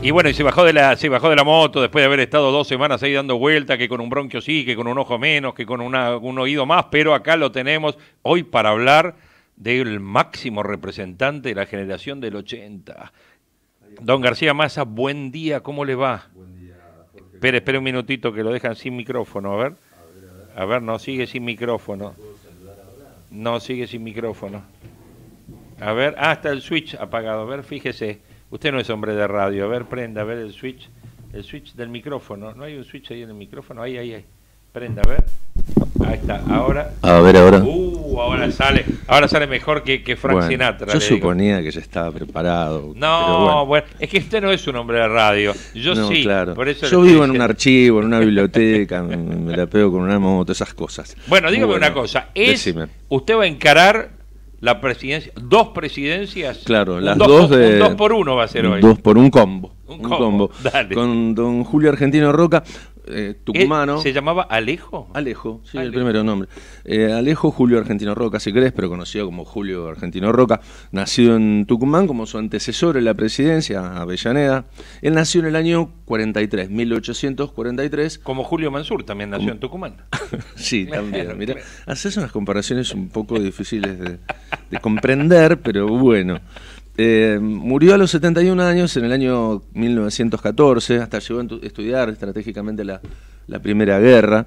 Y bueno, y se bajó, de la, se bajó de la moto después de haber estado dos semanas ahí dando vuelta, que con un bronquio sí, que con un ojo menos, que con una, un oído más, pero acá lo tenemos hoy para hablar del máximo representante de la generación del 80. Don García Massa, buen día, ¿cómo le va? Buen día. espera un minutito que lo dejan sin micrófono, a ver. A ver, no, sigue sin micrófono. No, sigue sin micrófono. A ver, ah, el switch apagado, a ver, fíjese. Usted no es hombre de radio. A ver, prenda, a ver el switch. El switch del micrófono. ¿No hay un switch ahí en el micrófono? Ahí, ahí, ahí. Prenda, a ver. Ahí está. Ahora. A ver, ahora. Uh, ahora sale. Ahora sale mejor que, que Frank bueno, Sinatra. Yo suponía que ya estaba preparado. No, bueno. Es que usted no es un hombre de radio. Yo no, sí. Claro. Por eso yo vivo en un archivo, en una biblioteca, me la pego con una moto, esas cosas. Bueno, dígame una cosa. Usted va a encarar presidencia, dos presidencias. Claro, las dos, de. dos por uno va a ser hoy. Dos por un combo. Un, combo. combo. Dale. Con don Julio Argentino Roca. Eh, se llamaba Alejo. Alejo, sí, el primero nombre. Eh, Alejo Julio Argentino Roca, si crees, pero conocido como Julio Argentino Roca, nacido en Tucumán como su antecesor en la presidencia, Avellaneda. Él nació en el año 43, 1843. Como Julio Mansur también nació en Tucumán. sí, también. Mira, haces unas comparaciones un poco difíciles de comprender, pero bueno. Eh, murió a los 71 años en el año 1914, hasta llegó a estudiar estratégicamente la, Primera Guerra.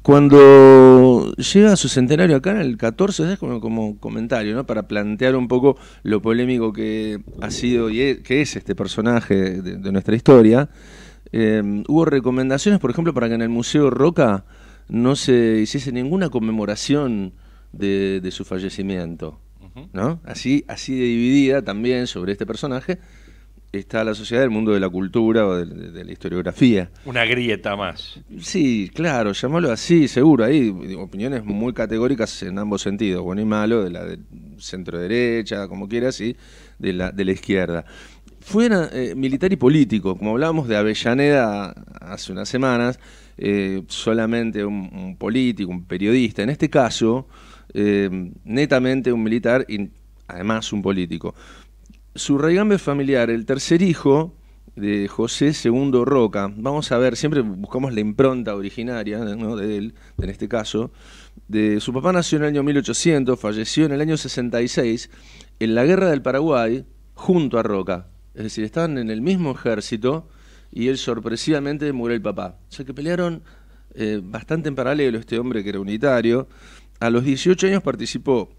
Cuando llega a su centenario acá en el 14, es como, como, comentario, ¿no? para plantear un poco lo polémico que ha sido y e-, que es este personaje de, nuestra historia, eh, hubo recomendaciones, por ejemplo, para que en el Museo Roca no se hiciese ninguna conmemoración de su fallecimiento. Así, así dividida también sobre este personaje está la sociedad del mundo de la cultura o de, la historiografía. Una grieta más. Sí, claro, llámalo así, seguro. Hay opiniones muy categóricas en ambos sentidos, bueno y malo, de la centro derecha, como quieras, y de la, de la izquierda. Fue eh, militar y político, como hablábamos de Avellaneda hace unas semanas eh, solamente un, político, un periodista, en este caso, eh, netamente un militar y además un político. Su raigambre familiar, el tercer hijo de José II Roca, vamos a ver, siempre buscamos la impronta originaria de él, en este caso, de su papá nació en el año 1800, falleció en el año 66, en la guerra del Paraguay, junto a Roca. Es decir, estaban en el mismo ejército, y él sorpresivamente murió el papá. O sea que pelearon eh, bastante en paralelo este hombre que era unitario. A los 18 años participó,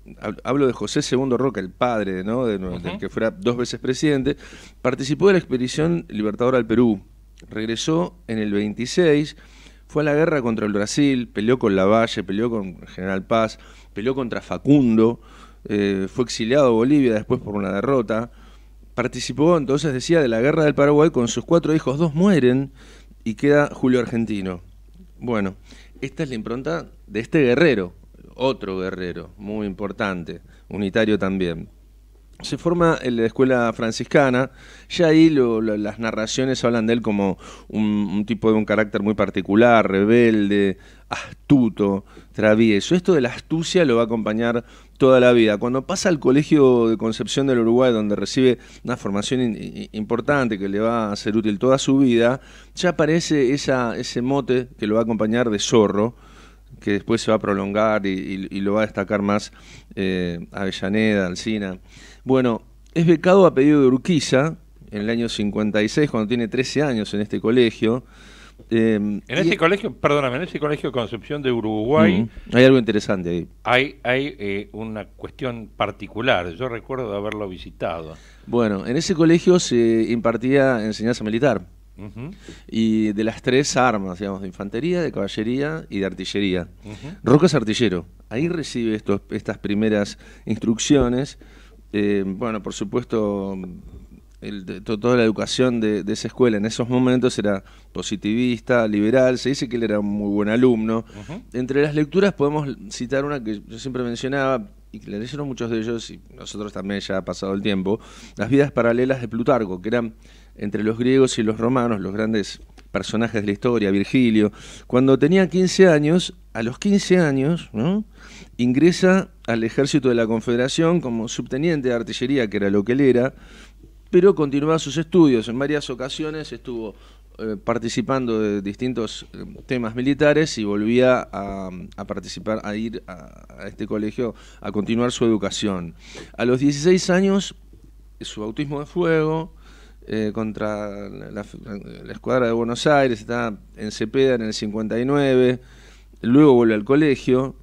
hablo de José II Roca, el padre De, del que fuera dos veces presidente, participó de la expedición libertadora al Perú. Regresó en el 26, fue a la guerra contra el Brasil, peleó con Lavalle, peleó con General Paz, peleó contra Facundo, eh, fue exiliado a Bolivia después por una derrota participó, entonces decía, de la guerra del Paraguay con sus cuatro hijos, dos mueren y queda Julio Argentino. Bueno, esta es la impronta de este guerrero, otro guerrero, muy importante, unitario también. Se forma en la escuela franciscana, ya ahí las narraciones hablan de él como un, tipo de un carácter muy particular, rebelde, astuto, travieso. Esto de la astucia lo va a acompañar toda la vida. Cuando pasa al Colegio de Concepción del Uruguay, donde recibe una formación importante que le va a ser útil toda su vida, ya aparece esa, ese mote que lo va a acompañar de zorro, que después se va a prolongar y, lo va a destacar más eh, Avellaneda, Alcina. Bueno, es becado a pedido de Urquiza en el año 56, cuando tiene 13 años en este colegio. Em, en ese colegio, perdóname, en ese colegio Concepción de Uruguay. hay algo interesante ahí. Hay, hay eh, una cuestión particular. Yo recuerdo haberlo visitado. Bueno, en ese colegio se impartía enseñanza militar. Y de las tres armas, digamos, de infantería, de caballería y de artillería. Rocas Roca es artillero. Ahí recibe estas primeras instrucciones. Em, bueno, por supuesto, toda la educación de, esa escuela en esos momentos era positivista, liberal, se dice que él era un muy buen alumno. Entre las lecturas podemos citar una que yo siempre mencionaba y que le leyeron muchos de ellos, y nosotros también ya ha pasado el tiempo, las vidas paralelas de Plutarco, que eran entre los griegos y los romanos los grandes personajes de la historia, Virgilio. Cuando tenía 15 años, a los 15 años, ¿no? ingresa al ejército de la Confederación como subteniente de artillería, que era lo que él era, pero continuaba sus estudios. En varias ocasiones estuvo eh, participando de distintos eh, temas militares y volvía a, participar, a ir a, este colegio a continuar su educación. A los 16 años, su bautismo de fuego eh, contra la, escuadra de Buenos Aires, está en Cepeda en el 59, luego vuelve al colegio.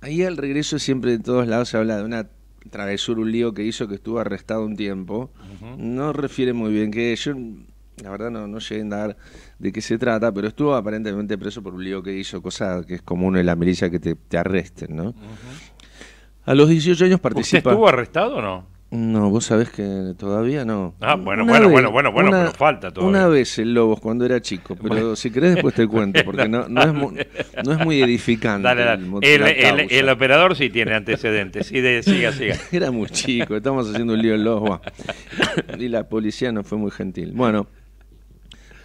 Ahí al regreso siempre de todos lados se habla de una travesur un lío que hizo que estuvo arrestado un tiempo, no refiere muy bien que ellos la verdad no, no llegué a dar de qué se trata, pero estuvo aparentemente preso por un lío que hizo, cosa que es común en la milicia que te, arresten, ¿no? A los 18 años participa... ¿Usted estuvo arrestado o no? No, vos sabés que todavía no. Ah, bueno, bueno, bueno, bueno, bueno, pero falta todavía. Una vez el Lobos, cuando era chico, pero si querés después te cuento, porque no, no, es, muy, edificante. Dale, dale. El, el, operador sí tiene antecedentes, sí, de, siga, siga. Era muy chico, estamos haciendo un lío en Lobos. Y la policía no fue muy gentil. Bueno,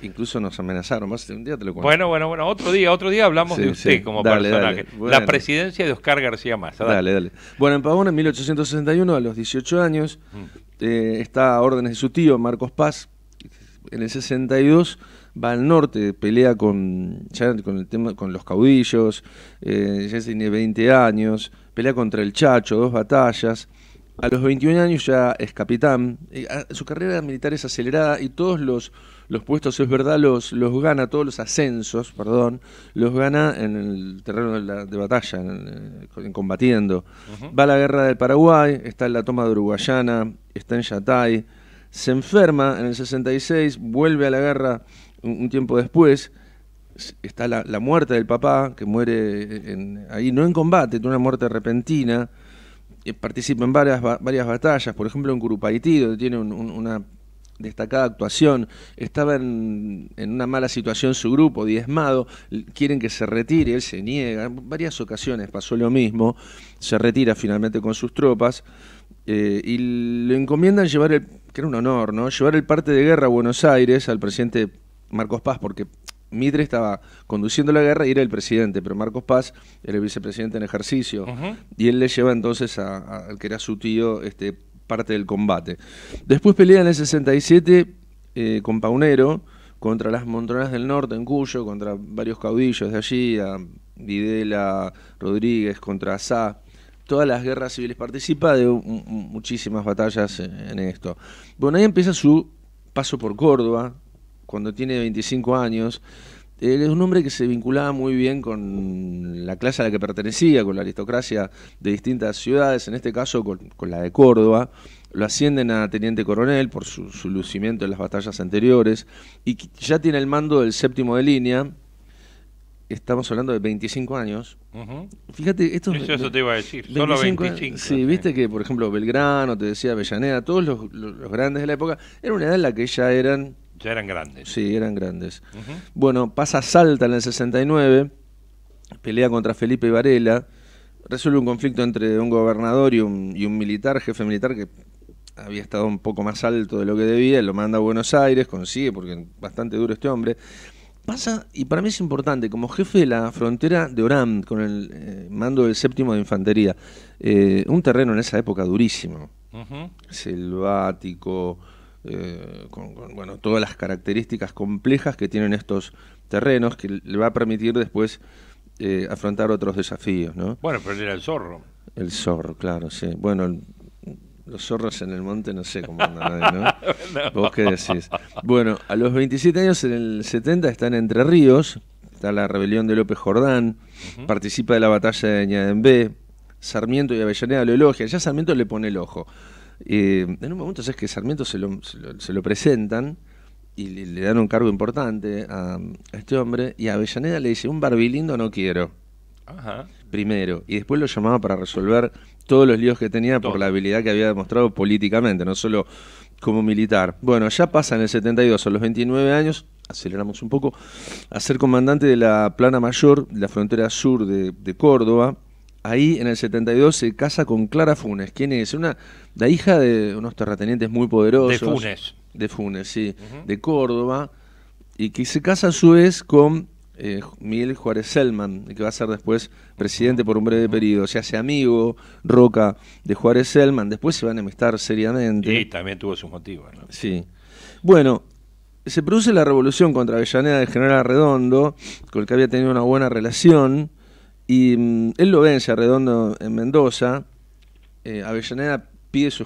Incluso nos amenazaron. Más de un día te lo cuento. Bueno, bueno, bueno. Otro día, otro día hablamos de usted como personaje. La presidencia de Oscar García Más. Dale, dale. Bueno, en Pavón, en 1861, a los 18 años, mm. eh, está a órdenes de su tío, Marcos Paz. En el 62 va al norte, pelea con, con, el tema, con los caudillos, eh, ya tiene 20 años, pelea contra el Chacho, dos batallas. A los 21 años ya es capitán. Ah, su carrera militar es acelerada y todos los, los puestos, es verdad, los, los gana, todos los ascensos, perdón, los gana en el terreno de, batalla, en, eh, combatiendo. Va a la guerra del Paraguay, está en la toma de Uruguayana, está en Yatay. Se enferma en el 66, vuelve a la guerra un, tiempo después está la, muerte del papá, que muere eh, en, ahí, no en combate, tiene una muerte repentina, eh, participa en varias, varias batallas, por ejemplo en Curupaití, donde tiene una destacada actuación, estaba en, una mala situación su grupo, diezmado, quieren que se retire, él se niega, en varias ocasiones pasó lo mismo, se retira finalmente con sus tropas eh, y le encomiendan llevar el, que era un honor, ¿no? Llevar el parte de guerra a Buenos Aires al presidente Marcos Paz, porque Mitre estaba conduciendo la guerra y era el presidente, pero Marcos Paz era el vicepresidente en ejercicio. Y él le lleva entonces al que era su tío este, parte del combate. Después pelea en el 67 eh, con Paunero contra las montronas del Norte en Cuyo, contra varios caudillos de allí, a Videla, Rodríguez, contra Sá todas las guerras civiles, participa de muchísimas batallas en esto. Bueno, ahí empieza su paso por Córdoba, cuando tiene 25 años, él es un hombre que se vinculaba muy bien con la clase a la que pertenecía, con la aristocracia de distintas ciudades, en este caso con, la de Córdoba. Lo ascienden a teniente coronel por su, lucimiento en las batallas anteriores y ya tiene el mando del séptimo de línea, estamos hablando de 25 años. Fíjate, esto eso, eso, te iba a decir, 25, solo 25. Sí, viste que, por ejemplo, Belgrano, te decía Avellaneda, todos los, los, grandes de la época, era una edad en la que ya eran eran grandes. Sí, eran grandes. Bueno, pasa Salta en el 69, pelea contra Felipe Varela, resuelve un conflicto entre un gobernador y un, militar, jefe militar que había estado un poco más alto de lo que debía, lo manda a Buenos Aires, consigue, porque bastante duro este hombre. Pasa, y para mí es importante, como jefe de la frontera de Orán, con el eh, mando del séptimo de infantería, eh, un terreno en esa época durísimo, selvático, eh, con, bueno, todas las características complejas que tienen estos terrenos, que le va a permitir después eh, afrontar otros desafíos. ¿no? Bueno, pero era el zorro. El zorro, claro, sí. Bueno, los zorros en el monte no sé cómo andan ¿no? ¿Vos qué decís? Bueno, a los 27 años, en el 70, están Entre Ríos, está la rebelión de López Jordán, participa de la batalla de Ñadembé, Sarmiento y Avellaneda lo elogia, ya Sarmiento le pone el ojo. Eh, en un momento es que Sarmiento se lo, presentan y le, dan un cargo importante a, este hombre y a Avellaneda le dice, un barbilindo no quiero. Ajá. Primero. Y después lo llamaba para resolver todos los líos que tenía por la habilidad que había demostrado políticamente, no solo como militar. Bueno, ya pasa en el 72, a los 29 años, aceleramos un poco, a ser comandante de la plana mayor, la frontera sur de Córdoba ahí en el 72 se casa con Clara Funes. ¿Quién es? Una, la hija de unos terratenientes muy poderosos. De Funes. De Funes, sí. De Córdoba. Y que se casa a su vez con eh, Miguel Juárez Selman, que va a ser después presidente por un breve periodo. Se hace amigo, Roca, de Juárez Selman. Después se van a enemistar seriamente. Y también tuvo sus motivos. Sí. Bueno, se produce la revolución contra Avellaneda del general Arredondo, con el que había tenido una buena relación y mm, él lo vence a Redondo en Mendoza. Eh, Avellaneda pide su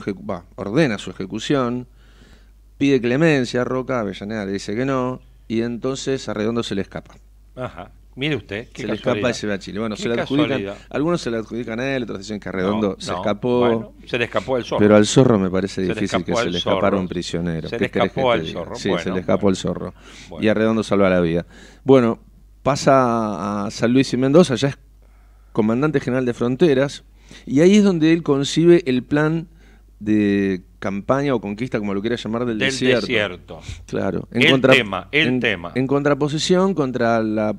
ordena su ejecución, pide clemencia a Roca, Avellaneda le dice que no, y entonces a Redondo se le escapa. Ajá. Mire usted, se le escapa y se Chile. Bueno, se le algunos se le adjudican a él, otros dicen que a Redondo se escapó. se le escapó al zorro. Pero al zorro me parece difícil que se le escapara un prisionero. Se le escapó al zorro. Sí, se le escapó al zorro. Y a Redondo salva la vida. Bueno, pasa a San Luis y Mendoza, ya es comandante general de fronteras, y ahí es donde él concibe el plan de campaña o conquista, como lo quiera llamar, del, del desierto. Claro. En el el tema. En contraposición contra la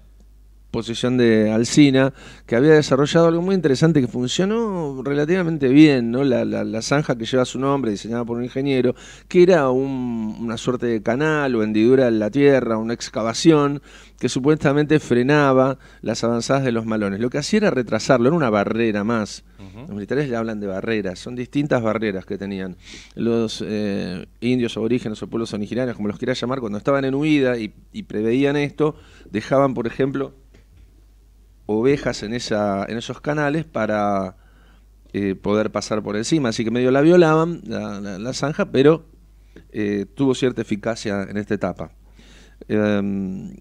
posición de Alcina, que había desarrollado algo muy interesante que funcionó relativamente bien, ¿no? La, zanja que lleva su nombre, diseñada por un ingeniero, que era una suerte de canal o hendidura en la tierra, una excavación que supuestamente frenaba las avanzadas de los malones. Lo que hacía era retrasarlo, era una barrera más. Los militares le hablan de barreras, son distintas barreras que tenían. Los eh, indios aborígenes o pueblos originarios, como los quiera llamar, cuando estaban en huida y preveían esto, dejaban, por ejemplo, ovejas en, esa, en esos canales para eh, poder pasar por encima. Así que medio la violaban, la, zanja, pero eh, tuvo cierta eficacia en esta etapa. Em,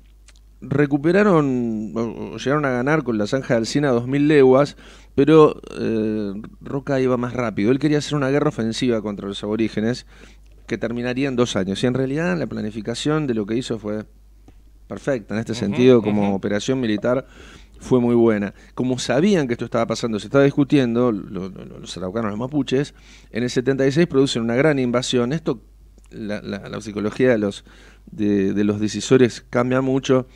recuperaron, llegaron a ganar con la zanja de Alcina 2.000 leguas, pero eh, Roca iba más rápido. Él quería hacer una guerra ofensiva contra los aborígenes que terminaría en dos años. Y en realidad la planificación de lo que hizo fue perfecta en este sentido como operación militar fue muy buena. Como sabían que esto estaba pasando, se estaba discutiendo, los araucanos, los mapuches, en el 76 producen una gran invasión. Esto, la, psicología de los, de, los decisores cambia mucho.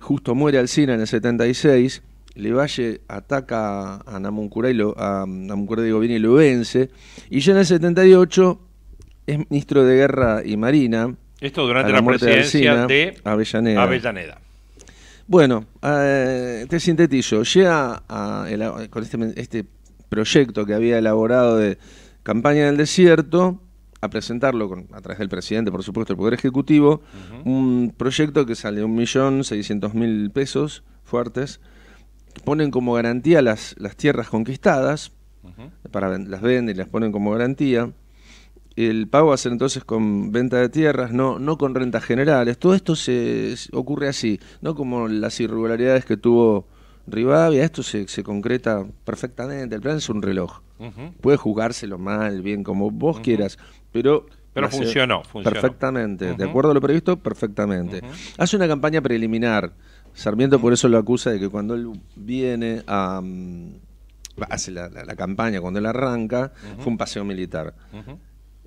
Justo muere Alcina en el 76. Levalle ataca a Namuncurá y lo, a, y vence. Y ya en el 78 es ministro de Guerra y Marina. Esto durante la, presidencia de, Avellaneda. Bueno, eh, te sintetizo. Llega con este, este, proyecto que había elaborado de campaña en el desierto a presentarlo a través del presidente, por supuesto, el Poder Ejecutivo, un proyecto que sale de 1.600.000 pesos fuertes, ponen como garantía las, tierras conquistadas, para las venden y las ponen como garantía el pago va a ser entonces con venta de tierras, no, no con rentas generales. Todo esto se, ocurre así, no como las irregularidades que tuvo Rivadavia. Esto se, concreta perfectamente. El plan es un reloj. Puede jugárselo mal, bien, como vos quieras, pero funcionó, Perfectamente, de acuerdo a lo previsto, perfectamente. Hace una campaña preliminar. Sarmiento por eso lo acusa de que cuando él viene a... Mm, hace la, campaña, cuando él arranca, fue un paseo militar.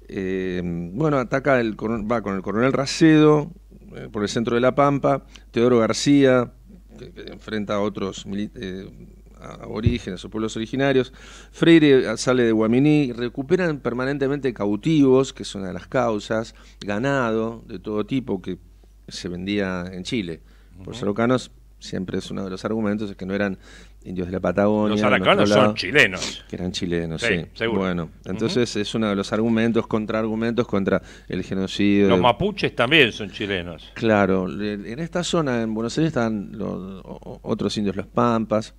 Eh, bueno, ataca va con el coronel Racedo eh, por el centro de La Pampa, Teodoro García, que, enfrenta a otros eh, aborígenes o pueblos originarios, Freire sale de Guaminí, recuperan permanentemente cautivos, que es una de las causas, ganado de todo tipo que se vendía en Chile. Por uh siempre es uno de los argumentos, es que no eran indios de la Patagonia. Los araucanos son chilenos. Que eran chilenos, sí. Seguro. Bueno, entonces es uno de los argumentos, contra argumentos contra el genocidio. Los mapuches también son chilenos. Claro, en esta zona, en Buenos Aires, están los, otros indios, los pampas,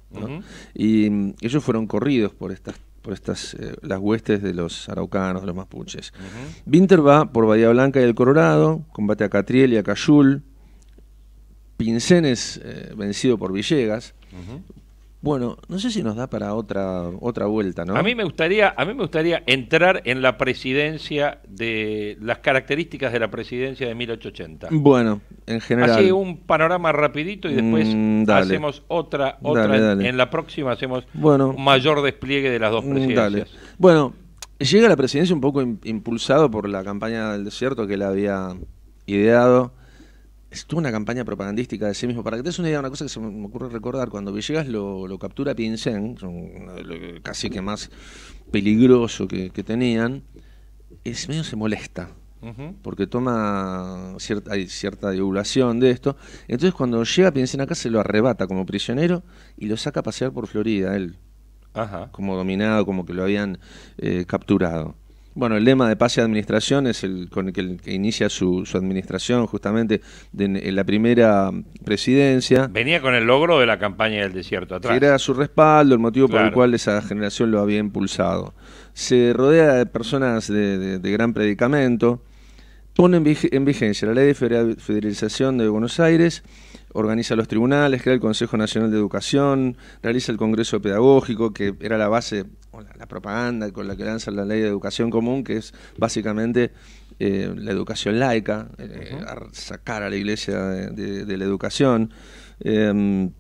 y mm, ellos fueron corridos por estas por estas eh, las huestes de los araucanos, de los mapuches. Vinter Winter va por Bahía Blanca y el Colorado, combate a Catriel y a Cayul, Pincenes eh, vencido por Villegas. Bueno, no sé si nos da para otra otra vuelta, ¿no? A mí me gustaría, a mí me gustaría entrar en la presidencia de las características de la presidencia de 1880. Bueno, en general. Así un panorama rapidito y después mm, hacemos otra otra en la próxima hacemos bueno, un mayor despliegue de las dos mm, presidencias. Bueno, llega la presidencia un poco impulsado por la campaña del desierto que él había ideado Estuvo una campaña propagandística de sí mismo. Para que te des una idea, una cosa que se me ocurre recordar, cuando Villegas lo, lo captura Pincén, casi que más peligroso que, tenían, es medio se molesta porque toma cierta, hay cierta divulgación de esto. Entonces cuando llega Pincén acá se lo arrebata como prisionero y lo saca a pasear por Florida él. Como dominado, como que lo habían eh, capturado. Bueno, el lema de pase y administración es el con el que, inicia su, administración justamente en la primera presidencia. Venía con el logro de la campaña del desierto atrás. Era su respaldo, el motivo por el cual esa generación lo había impulsado. Se rodea de personas de, gran predicamento. Pone en vigencia la ley de federalización de Buenos Aires organiza los tribunales, crea el Consejo Nacional de Educación, realiza el Congreso Pedagógico, que era la base, la, la propaganda con la que lanza la ley de educación común, que es básicamente eh, la educación laica, eh, sacar a la iglesia de, la educación. Em,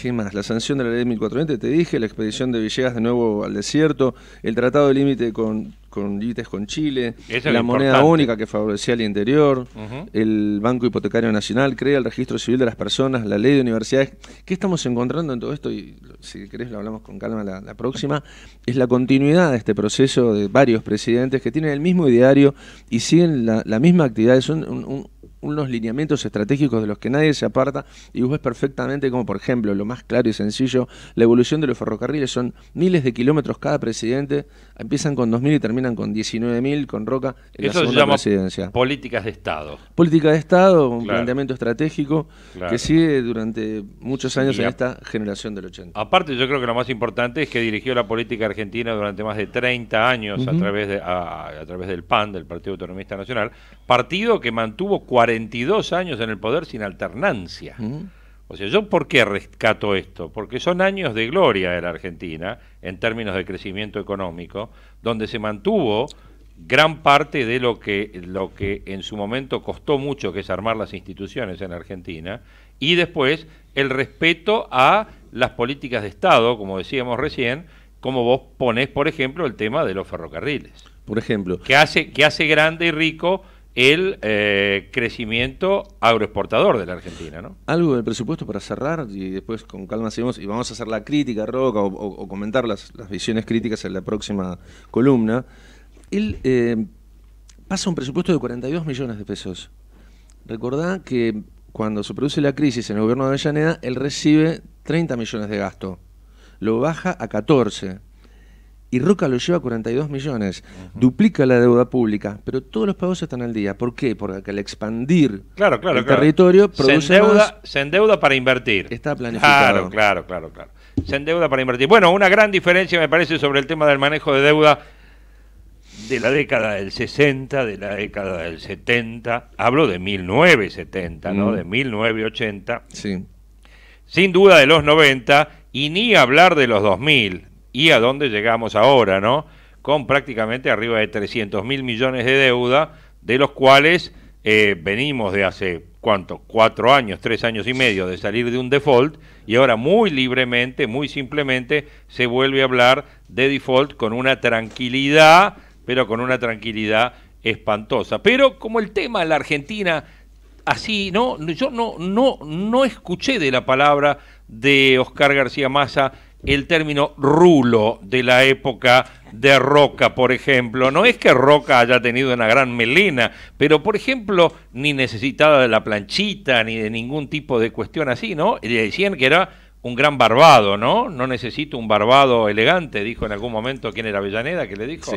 ¿Qué más? La sanción de la ley 1420, te dije, la expedición de Villegas de nuevo al desierto, el tratado de límite con con límites con Chile, la moneda única que favorecía al interior, el Banco Hipotecario Nacional, crea el registro civil de las personas, la ley de universidades. ¿Qué estamos encontrando en todo esto? Y si querés lo hablamos con calma la, próxima, es la continuidad de este proceso de varios presidentes que tienen el mismo ideario y siguen la, misma actividad. Es un unos lineamientos estratégicos de los que nadie se aparta y vos ves perfectamente como, por ejemplo, lo más claro y sencillo, la evolución de los ferrocarriles son miles de kilómetros cada presidente, empiezan con 2.000 y terminan con 19.000 con Roca Eso se llama Políticas de Estado. Política de Estado, un planteamiento estratégico que sigue durante muchos años en esta generación del 80. Aparte, yo creo que lo más importante es que dirigió la política argentina durante más de 30 años a, través a través del PAN, del Partido Autonomista Nacional, partido que mantuvo 40 22 años en el poder sin alternancia. Mm. O sea, ¿yo por qué rescato esto? Porque son años de gloria de la Argentina en términos de crecimiento económico, donde se mantuvo gran parte de lo que, lo que en su momento costó mucho, que es armar las instituciones en Argentina, y después el respeto a las políticas de Estado, como decíamos recién, como vos ponés, por ejemplo, el tema de los ferrocarriles. Por ejemplo. Que hace, que hace grande y rico el eh, crecimiento agroexportador de la Argentina. ¿no? Algo del presupuesto para cerrar y después con calma seguimos y vamos a hacer la crítica, Roca, o, comentar las, visiones críticas en la próxima columna. Él eh, pasa un presupuesto de 42 millones de pesos. Recordá que cuando se produce la crisis en el gobierno de Avellaneda, él recibe 30 millones de gasto. Lo baja a 14 y Roca lo lleva a 42 millones, duplica la deuda pública, pero todos los pagos están al día. ¿Por qué? Porque al expandir el territorio produce se endeuda, más, se endeuda para invertir. Está planificado. Claro, claro, claro, claro. Se endeuda para invertir. Bueno, una gran diferencia me parece sobre el tema del manejo de deuda de la década del 60, de la década del 70, hablo de 1970, ¿no? De 1980. Sí. Sin duda de los 90 y ni hablar de los 2000 y a dónde llegamos ahora, ¿no? Con prácticamente arriba de 300 mil millones de deuda, de los cuales eh, venimos de hace, ¿cuánto? Cuatro años, tres años y medio de salir de un default y ahora muy libremente, muy simplemente, se vuelve a hablar de default con una tranquilidad, pero con una tranquilidad espantosa. Pero como el tema de la Argentina así, no, yo no, no, no escuché de la palabra de Oscar García Massa el término rulo de la época de Roca, por ejemplo. No es que Roca haya tenido una gran melena, pero por ejemplo, ni necesitaba de la planchita, ni de ningún tipo de cuestión así, ¿no? Le decían que era un gran barbado, ¿no? No necesito un barbado elegante, dijo en algún momento quién era Avellaneda que le dijo.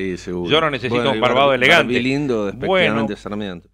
Yo no necesito un barbado elegante elegante. Lindo, bueno, Sarmiento.